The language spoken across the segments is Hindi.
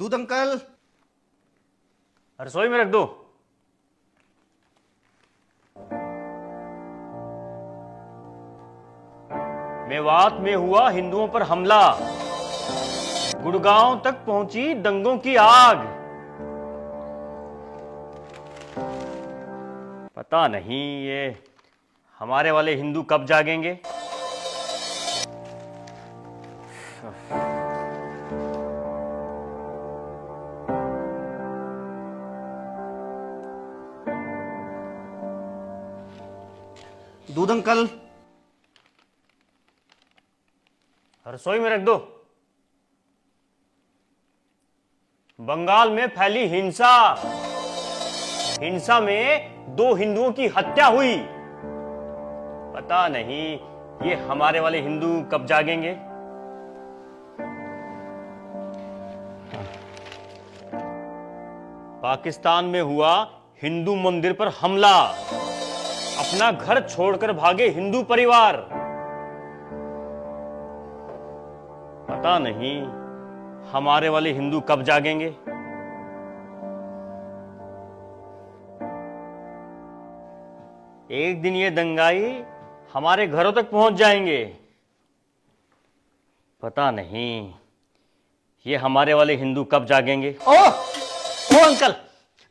दूध अंकल रसोई में रख दो मेवात में हुआ हिंदुओं पर हमला गुड़गांव तक पहुंची दंगों की आग पता नहीं ये हमारे वाले हिंदू कब जागेंगे दूध अंकल रसोई में रख दो बंगाल में फैली हिंसा हिंसा में दो हिंदुओं की हत्या हुई पता नहीं ये हमारे वाले हिंदू कब जागेंगे पाकिस्तान में हुआ हिंदू मंदिर पर हमला अपना घर छोड़कर भागे हिंदू परिवार पता नहीं हमारे वाले हिंदू कब जागेंगे एक दिन ये दंगाई हमारे घरों तक पहुंच जाएंगे पता नहीं ये हमारे वाले हिंदू कब जागेंगे ओ, ओ अंकल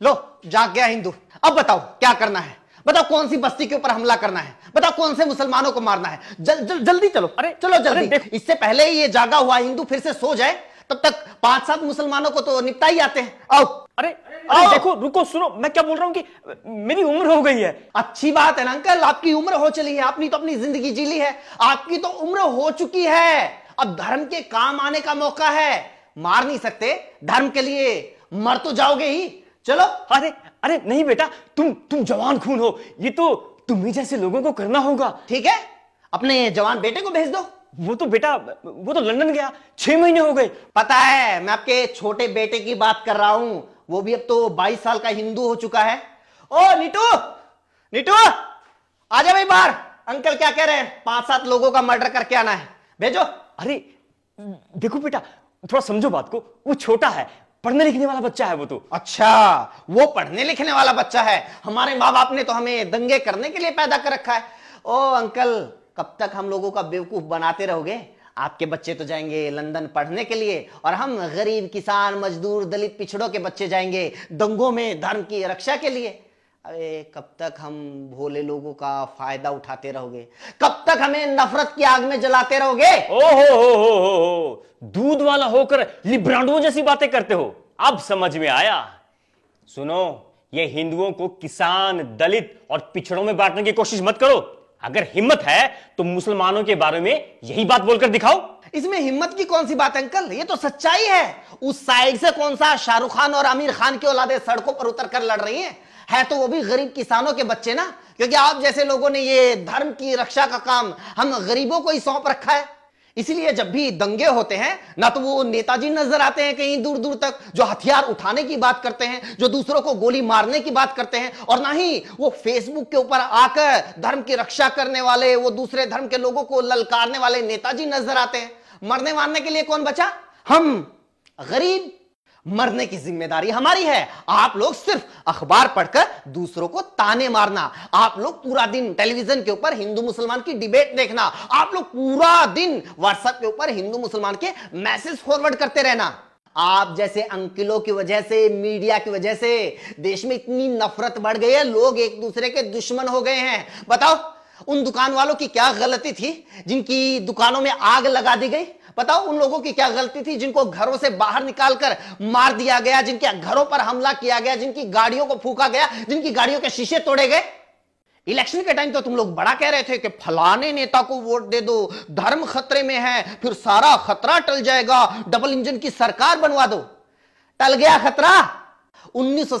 लो जाग गया हिंदू अब बताओ क्या करना है बताओ कौन सी बस्ती के ऊपर हमला करना है बताओ कौन से मुसलमानों को मारना है जल, जल, जल्दी चलो अरे चलो जल्दी अरे इससे पहले ही ये जागा हुआ हिंदू फिर से सो जाए तब तक पांच सात मुसलमानों को तो निपटा ही आते हैं आओ अरे अरे देखो रुको सुनो मैं क्या बोल रहा हूँ कि मेरी उम्र हो गई है अच्छी बात है ना अंकल आपकी उम्र हो चली है आपने तो अपनी जिंदगी जी ली है आपकी तो उम्र हो चुकी है अब धर्म के काम आने का मौका है मार नहीं सकते धर्म के लिए मर तो जाओगे ही चलो अरे अरे नहीं बेटा तुम तुम जवान खून हो ये तो तुम्हें जैसे लोगों को करना होगा ठीक है अपने जवान बेटे को भेज दो वो तो बेटा वो तो लंदन गया छह महीने हो गए पता है मैं आपके छोटे बेटे की बात कर रहा हूं वो भी अब तो बाईस साल का हिंदू हो चुका है ओ नीटू नीटू आ जा भाई बाहर अंकल क्या कह रहे हैं पांच सात लोगों का मर्डर करके आना है भेजो अरे देखो बेटा थोड़ा समझो बात को वो छोटा है पढ़ने लिखने वाला बच्चा है वो तो अच्छा वो पढ़ने लिखने वाला बच्चा है हमारे माँ बाप ने तो हमें दंगे करने के लिए पैदा कर रखा है ओ अंकल कब तक हम लोगों का बेवकूफ बनाते रहोगे आपके बच्चे तो जाएंगे लंदन पढ़ने के लिए और हम गरीब किसान मजदूर दलित पिछड़ों के बच्चे जाएंगे दंगों में धर्म की रक्षा के लिए अरे कब तक हम भोले लोगों का फायदा उठाते रहोगे कब तक हमें नफरत की आग में जलाते रहोगे ओहो हो हो हो हो दूध वाला होकर लिब्रांडो जैसी बातें करते हो अब समझ में आया सुनो ये हिंदुओं को किसान दलित और पिछड़ों में बांटने की कोशिश मत करो अगर हिम्मत है तो मुसलमानों के बारे में यही बात बोलकर दिखाओ इसमें हिम्मत की कौन सी बात अंकल ये तो सच्चाई है उस साइड से कौन सा शाहरुख खान और आमिर खान की औलादे सड़कों पर उतर कर लड़ रही हैं है तो वो भी गरीब किसानों के बच्चे ना क्योंकि आप जैसे लोगों ने ये धर्म की रक्षा का काम हम गरीबों को ही सौंप रखा है इसलिए जब भी दंगे होते हैं ना तो वो नेताजी नजर आते हैं कहीं दूर दूर तक जो हथियार उठाने की बात करते हैं जो दूसरों को गोली मारने की बात करते हैं और ना ही वो फेसबुक के ऊपर आकर धर्म की रक्षा करने वाले वो दूसरे धर्म के लोगों को ललकारने वाले नेताजी नजर आते हैं मरने मारने के लिए कौन बचा हम गरीब मरने की जिम्मेदारी हमारी है आप लोग सिर्फ अखबार पढ़कर दूसरों को ताने मारना आप लोग पूरा दिन टेलीविजन के ऊपर हिंदू मुसलमान की डिबेट देखना आप लोग पूरा दिन व्हाट्सएप के ऊपर हिंदू मुसलमान के मैसेज फॉरवर्ड करते रहना आप जैसे अंकिलों की वजह से मीडिया की वजह से देश में इतनी नफरत बढ़ गई है लोग एक दूसरे के दुश्मन हो गए हैं बताओ उन दुकान वालों की क्या गलती थी जिनकी दुकानों में आग लगा दी गई बताओ उन लोगों की क्या गलती थी जिनको घरों से बाहर निकालकर मार दिया गया जिनके घरों पर हमला किया गया जिनकी गाड़ियों को फूका गया जिनकी गाड़ियों के शीशे तोड़े गए इलेक्शन के टाइम तो तुम लोग बड़ा कह रहे थे कि फलाने नेता को वोट दे दो धर्म खतरे में है फिर सारा खतरा टल जाएगा डबल इंजन की सरकार बनवा दो टल गया खतरा उन्नीस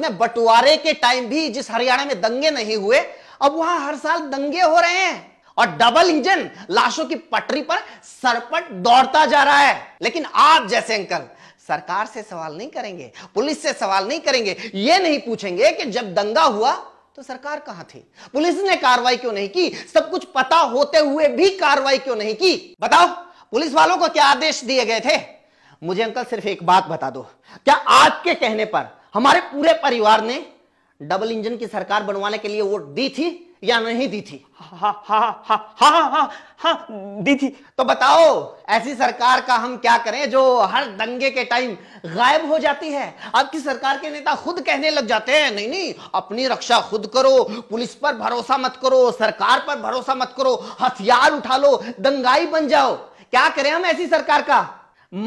में बंटवारे के टाइम भी जिस हरियाणा में दंगे नहीं हुए अब वहां हर साल दंगे हो रहे हैं और डबल इंजन लाशों की पटरी पर सरपट दौड़ता जा रहा है लेकिन आप जैसे अंकल सरकार से सवाल नहीं करेंगे पुलिस से सवाल नहीं करेंगे यह नहीं पूछेंगे कि जब दंगा हुआ तो सरकार कहां थी पुलिस ने कार्रवाई क्यों नहीं की सब कुछ पता होते हुए भी कार्रवाई क्यों नहीं की बताओ पुलिस वालों को क्या आदेश दिए गए थे मुझे अंकल सिर्फ एक बात बता दो क्या आपके कहने पर हमारे पूरे परिवार ने डबल इंजन की सरकार बनवाने के लिए वोट दी थी या नहीं दी थी हा हा हा हा हा हा दी थी तो बताओ ऐसी सरकार का हम क्या करें जो हर दंगे के टाइम गायब हो जाती है आपकी सरकार के नेता खुद कहने लग जाते हैं नहीं नहीं अपनी रक्षा खुद करो पुलिस पर भरोसा मत करो सरकार पर भरोसा मत करो हथियार उठा लो दंगाई बन जाओ क्या करें हम ऐसी सरकार का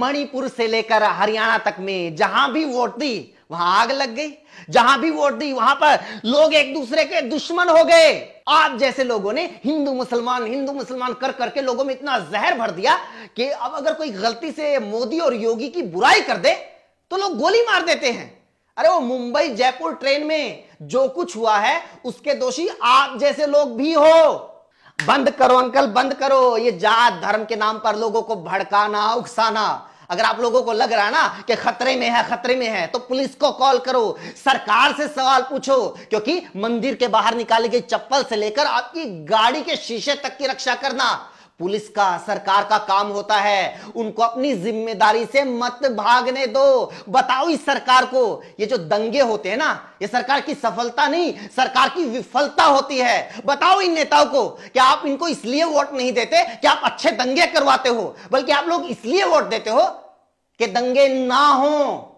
मणिपुर से लेकर हरियाणा तक में जहां भी वोट दी वहां आग लग गई जहां भी वोट दी वहां पर लोग एक दूसरे के दुश्मन हो गए आप जैसे लोगों ने हिंदू मुसलमान हिंदू मुसलमान कर करके लोगों में इतना जहर भर दिया कि अब अगर कोई गलती से मोदी और योगी की बुराई कर दे तो लोग गोली मार देते हैं अरे वो मुंबई जयपुर ट्रेन में जो कुछ हुआ है उसके दोषी आप जैसे लोग भी हो बंद करो अंकल बंद करो ये जात धर्म के नाम पर लोगों को भड़काना उकसाना अगर आप लोगों को लग रहा ना कि खतरे में है खतरे में है तो पुलिस को कॉल करो सरकार से सवाल पूछो क्योंकि मंदिर के बाहर निकाली गई चप्पल से लेकर आपकी गाड़ी के शीशे तक की रक्षा करना पुलिस का सरकार का काम होता है उनको अपनी जिम्मेदारी से मत भागने दो बताओ इस सरकार को ये जो दंगे होते हैं ना ये सरकार की सफलता नहीं सरकार की विफलता होती है बताओ इन नेताओं को कि आप इनको इसलिए वोट नहीं देते कि आप अच्छे दंगे करवाते हो बल्कि आप लोग इसलिए वोट देते हो कि दंगे ना हो